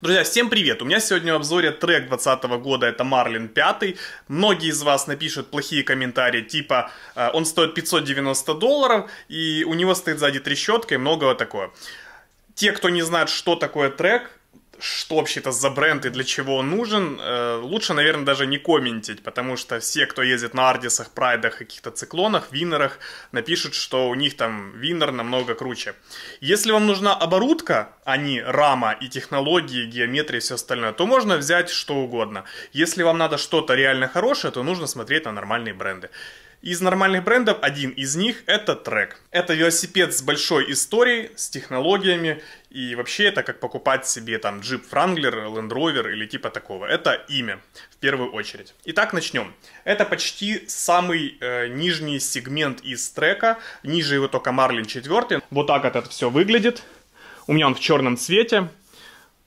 Друзья, всем привет! У меня сегодня в обзоре трек 2020 года, это Марлин 5. Многие из вас напишут плохие комментарии, типа э, он стоит 590 долларов, и у него стоит сзади трещотка и многого такое. Те, кто не знает, что такое трек, что вообще это за бренд и для чего он нужен, э, лучше, наверное, даже не комментить, потому что все, кто ездит на Ардисах, Прайдах, каких-то циклонах, Винерах, напишут, что у них там Виннер намного круче. Если вам нужна оборудка, а не рама и технологии, геометрия и все остальное, то можно взять что угодно. Если вам надо что-то реально хорошее, то нужно смотреть на нормальные бренды. Из нормальных брендов один из них это трек. Это велосипед с большой историей, с технологиями, и вообще это как покупать себе там джип Франглер, Land Rover или типа такого. Это имя в первую очередь. Итак, начнем. Это почти самый э, нижний сегмент из трека. Ниже его только Марлин 4. Вот так это все выглядит. У меня он в черном цвете.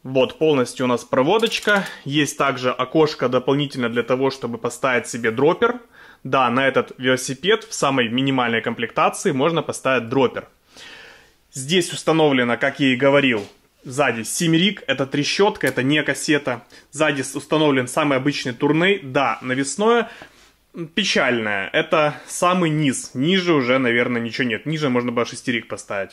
Вот полностью у нас проводочка. Есть также окошко дополнительно для того, чтобы поставить себе дропер. Да, на этот велосипед в самой минимальной комплектации можно поставить дроппер. Здесь установлено, как я и говорил, сзади семерик, это трещотка, это не кассета. Сзади установлен самый обычный турней, да, навесное, печальное. Это самый низ. Ниже уже, наверное, ничего нет. Ниже можно было шестерик поставить.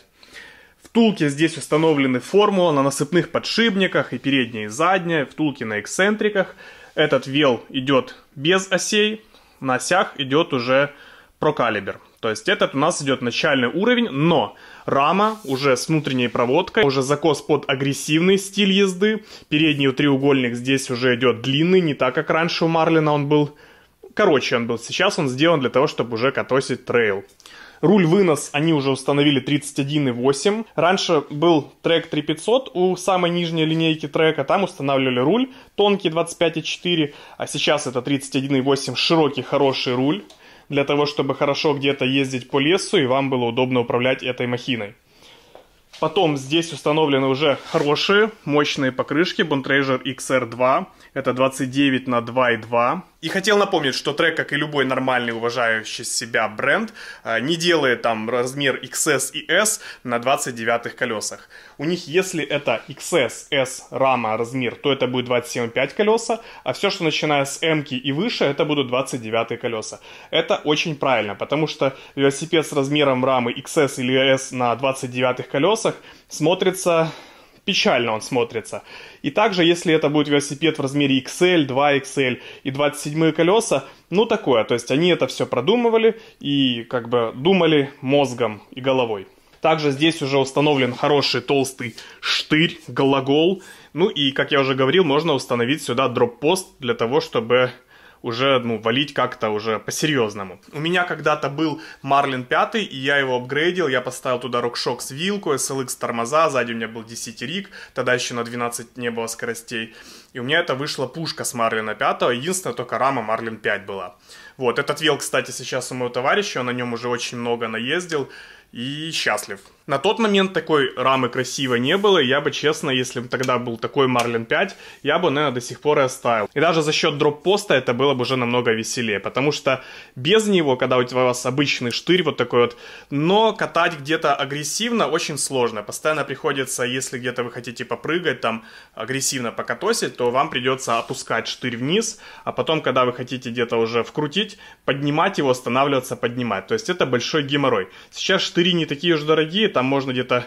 Втулки здесь установлены формула на насыпных подшипниках и передняя и задняя, втулки на эксцентриках. Этот вел идет без осей, на сях идет уже прокалибер, То есть этот у нас идет начальный уровень, но рама уже с внутренней проводкой, уже закос под агрессивный стиль езды. Передний треугольник здесь уже идет длинный, не так, как раньше у Марлина он был. Короче он был, сейчас он сделан для того, чтобы уже катосить трейл. Руль вынос они уже установили 31,8. Раньше был трек 3500 у самой нижней линейки трека, там устанавливали руль тонкий 25,4, а сейчас это 31,8 широкий хороший руль для того, чтобы хорошо где-то ездить по лесу и вам было удобно управлять этой махиной. Потом здесь установлены уже хорошие, мощные покрышки Bontrager XR2. Это 29 на 2,2. И хотел напомнить, что трек, как и любой нормальный, уважающий себя бренд, э, не делает там размер XS и S на 29 колесах. У них, если это XS, S рама размер, то это будет 27,5 колеса, а все, что начиная с M и выше, это будут 29 колеса. Это очень правильно, потому что велосипед с размером рамы XS или S на 29 колесах смотрится печально он смотрится. И также, если это будет велосипед в размере XL, 2XL и 27 колеса, ну такое, то есть они это все продумывали и как бы думали мозгом и головой. Также здесь уже установлен хороший толстый штырь, глагол. Ну и, как я уже говорил, можно установить сюда дроп-пост для того, чтобы уже, ну, валить как-то уже по-серьезному. У меня когда-то был Marlin 5, и я его апгрейдил, я поставил туда RockShox с вилку, SLX тормоза, сзади у меня был 10 рик, тогда еще на 12 не было скоростей. И у меня это вышла пушка с Марлина 5, единственное, только рама Марлин 5 была. Вот, этот вел, кстати, сейчас у моего товарища, он на нем уже очень много наездил и счастлив. На тот момент такой рамы красиво не было, и я бы, честно, если бы тогда был такой Марлин 5, я бы, наверное, до сих пор и оставил. И даже за счет дроп-поста это было бы уже намного веселее, потому что без него, когда у тебя у вас обычный штырь вот такой вот, но катать где-то агрессивно очень сложно. Постоянно приходится, если где-то вы хотите попрыгать, там, агрессивно покатосить, то вам придется опускать штырь вниз, а потом, когда вы хотите где-то уже вкрутить, поднимать его, останавливаться, поднимать. То есть это большой геморрой. Сейчас штыри не такие уж дорогие, там можно где-то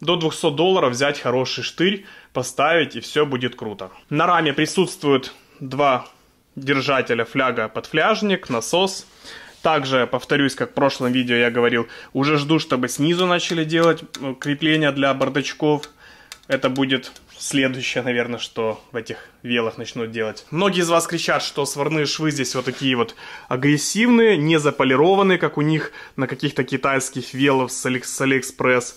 до 200 долларов взять хороший штырь, поставить, и все будет круто. На раме присутствуют два держателя фляга подфляжник, насос. Также, повторюсь, как в прошлом видео я говорил, уже жду, чтобы снизу начали делать э, крепления для бардачков – это будет следующее, наверное, что в этих велах начнут делать. Многие из вас кричат, что сварные швы здесь вот такие вот агрессивные, не заполированные, как у них на каких-то китайских велах с, Али... с Алиэкспресс.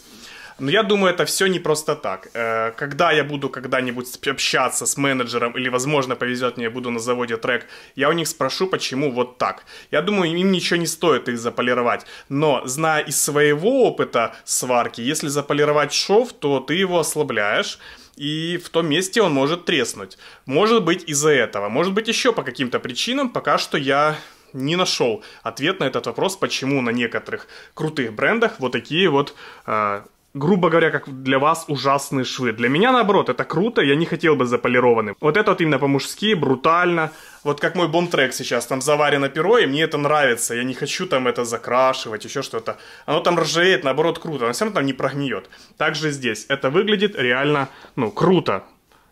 Но я думаю, это все не просто так. Э, когда я буду когда-нибудь общаться с менеджером, или, возможно, повезет мне, буду на заводе трек, я у них спрошу, почему вот так. Я думаю, им ничего не стоит их заполировать. Но, зная из своего опыта сварки, если заполировать шов, то ты его ослабляешь, и в том месте он может треснуть. Может быть из-за этого, может быть еще по каким-то причинам, пока что я не нашел ответ на этот вопрос, почему на некоторых крутых брендах вот такие вот э, грубо говоря, как для вас ужасные швы. Для меня, наоборот, это круто, я не хотел бы заполированным. Вот это вот именно по-мужски, брутально. Вот как мой бомтрек сейчас, там заварено перо, и мне это нравится. Я не хочу там это закрашивать, еще что-то. Оно там ржеет, наоборот, круто, но все равно там не прогниет. Также здесь. Это выглядит реально, ну, круто.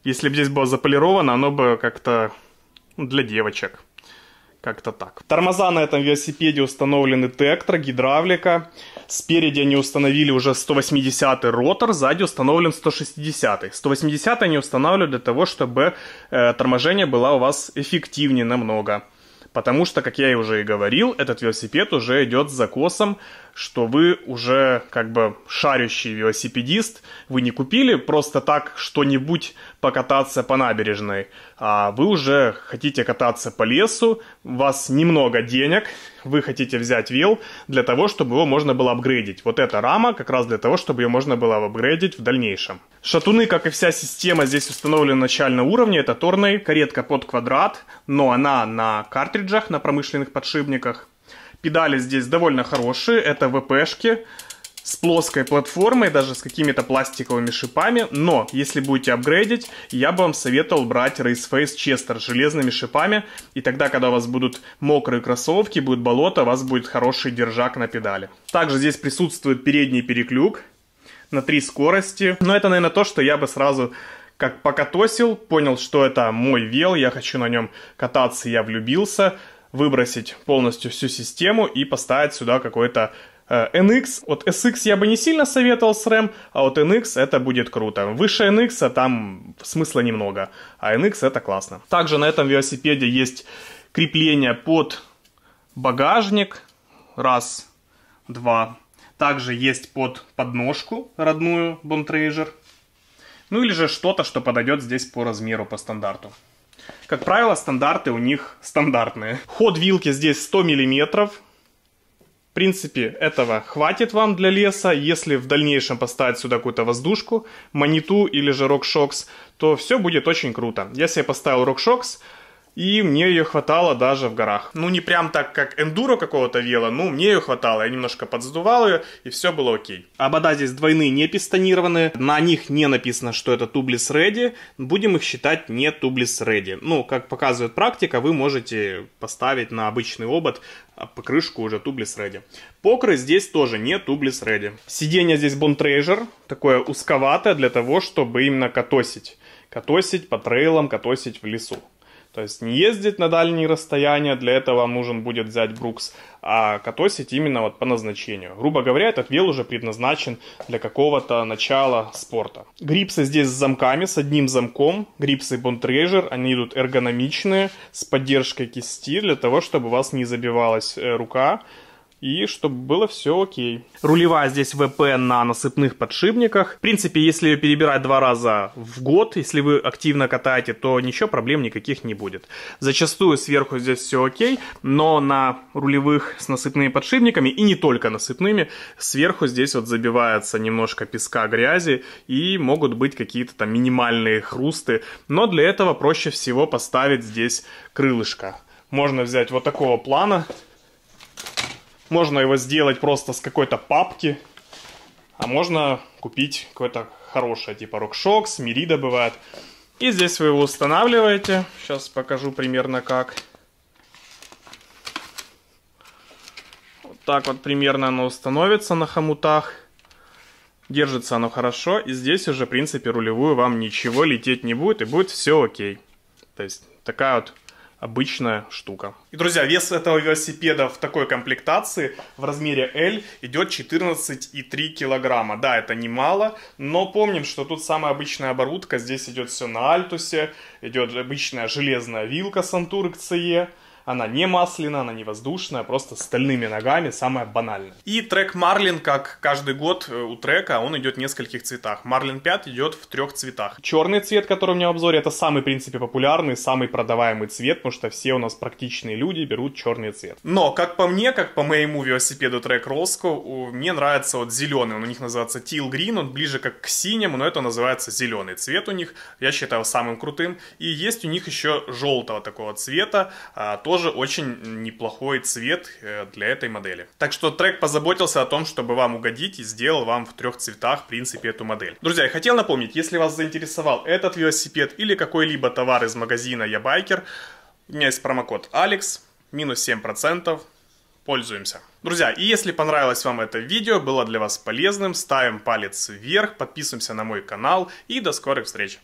Если бы здесь было заполировано, оно бы как-то ну, для девочек. Как-то так. Тормоза на этом велосипеде установлены Тектра, гидравлика. Спереди они установили уже 180-й ротор, сзади установлен 160-й. 180-й они устанавливают для того, чтобы э, торможение было у вас эффективнее намного. Потому что, как я уже и говорил, этот велосипед уже идет с закосом что вы уже как бы шарящий велосипедист, вы не купили просто так что-нибудь покататься по набережной, а вы уже хотите кататься по лесу, у вас немного денег, вы хотите взять вел для того, чтобы его можно было апгрейдить. Вот эта рама как раз для того, чтобы ее можно было апгрейдить в дальнейшем. Шатуны, как и вся система, здесь установлены на начальном уровне. Это торный, каретка под квадрат, но она на картриджах, на промышленных подшипниках. Педали здесь довольно хорошие, это ВПшки с плоской платформой, даже с какими-то пластиковыми шипами, но если будете апгрейдить, я бы вам советовал брать Raceface Chester с железными шипами, и тогда, когда у вас будут мокрые кроссовки, будет болото, у вас будет хороший держак на педали. Также здесь присутствует передний переклюк на три скорости, но это, наверное, то, что я бы сразу как покатосил, понял, что это мой вел, я хочу на нем кататься, я влюбился, выбросить полностью всю систему и поставить сюда какой-то э, NX, Вот SX я бы не сильно советовал с RAM, а вот NX это будет круто. Выше NX а там смысла немного, а NX это классно. Также на этом велосипеде есть крепление под багажник, раз, два. Также есть под подножку родную Bontrager. Ну или же что-то, что подойдет здесь по размеру, по стандарту. Как правило, стандарты у них стандартные. Ход вилки здесь 100 мм. В принципе, этого хватит вам для леса. Если в дальнейшем поставить сюда какую-то воздушку, маниту или же Rockshox, то все будет очень круто. Если я поставил Rockshox. И мне ее хватало даже в горах. Ну, не прям так, как эндуро какого-то вела, ну, мне ее хватало. Я немножко подздувал ее, и все было окей. Обода здесь двойные, не пистонированные. На них не написано, что это тублис ready. Будем их считать не тублис ready. Ну, как показывает практика, вы можете поставить на обычный обод а покрышку уже тублис ready. Покры здесь тоже не тублис ready. Сиденье здесь бонтрейжер, такое узковатое для того, чтобы именно катосить. Катосить по трейлам, катосить в лесу. То есть не ездить на дальние расстояния, для этого вам нужен будет взять Брукс, а катосить именно вот по назначению. Грубо говоря, этот вел уже предназначен для какого-то начала спорта. Грипсы здесь с замками, с одним замком. Грипсы Bontrager, они идут эргономичные, с поддержкой кисти, для того, чтобы у вас не забивалась э, рука и чтобы было все окей. Рулевая здесь ВП на насыпных подшипниках. В принципе, если ее перебирать два раза в год, если вы активно катаете, то ничего, проблем никаких не будет. Зачастую сверху здесь все окей, но на рулевых с насыпными подшипниками, и не только насыпными, сверху здесь вот забивается немножко песка, грязи, и могут быть какие-то там минимальные хрусты. Но для этого проще всего поставить здесь крылышко. Можно взять вот такого плана, можно его сделать просто с какой-то папки, а можно купить какое-то хорошее, типа RockShox, Merida бывает. И здесь вы его устанавливаете. Сейчас покажу примерно как. Вот так вот примерно оно установится на хомутах. Держится оно хорошо. И здесь уже, в принципе, рулевую вам ничего лететь не будет. И будет все окей. То есть такая вот обычная штука. И, друзья, вес этого велосипеда в такой комплектации в размере L идет 14,3 килограмма. Да, это немало, но помним, что тут самая обычная оборудка. Здесь идет все на альтусе, идет обычная железная вилка с антурок CE, она не масляная, она не воздушная, просто стальными ногами, самое банальная. И трек Марлин, как каждый год э, у трека, он идет в нескольких цветах. Марлин 5 идет в трех цветах. Черный цвет, который у меня в обзоре, это самый, в принципе, популярный, самый продаваемый цвет, потому что все у нас практичные люди берут черный цвет. Но, как по мне, как по моему велосипеду трек Роско, мне нравится вот зеленый, он у них называется Teal Green, он ближе как к синему, но это называется зеленый цвет у них, я считаю самым крутым. И есть у них еще желтого такого цвета, а, тоже тоже очень неплохой цвет э, для этой модели. Так что трек позаботился о том, чтобы вам угодить и сделал вам в трех цветах, в принципе, эту модель. Друзья, я хотел напомнить, если вас заинтересовал этот велосипед или какой-либо товар из магазина Я Байкер, у меня есть промокод Алекс, минус 7%, пользуемся. Друзья, и если понравилось вам это видео, было для вас полезным, ставим палец вверх, подписываемся на мой канал и до скорых встреч!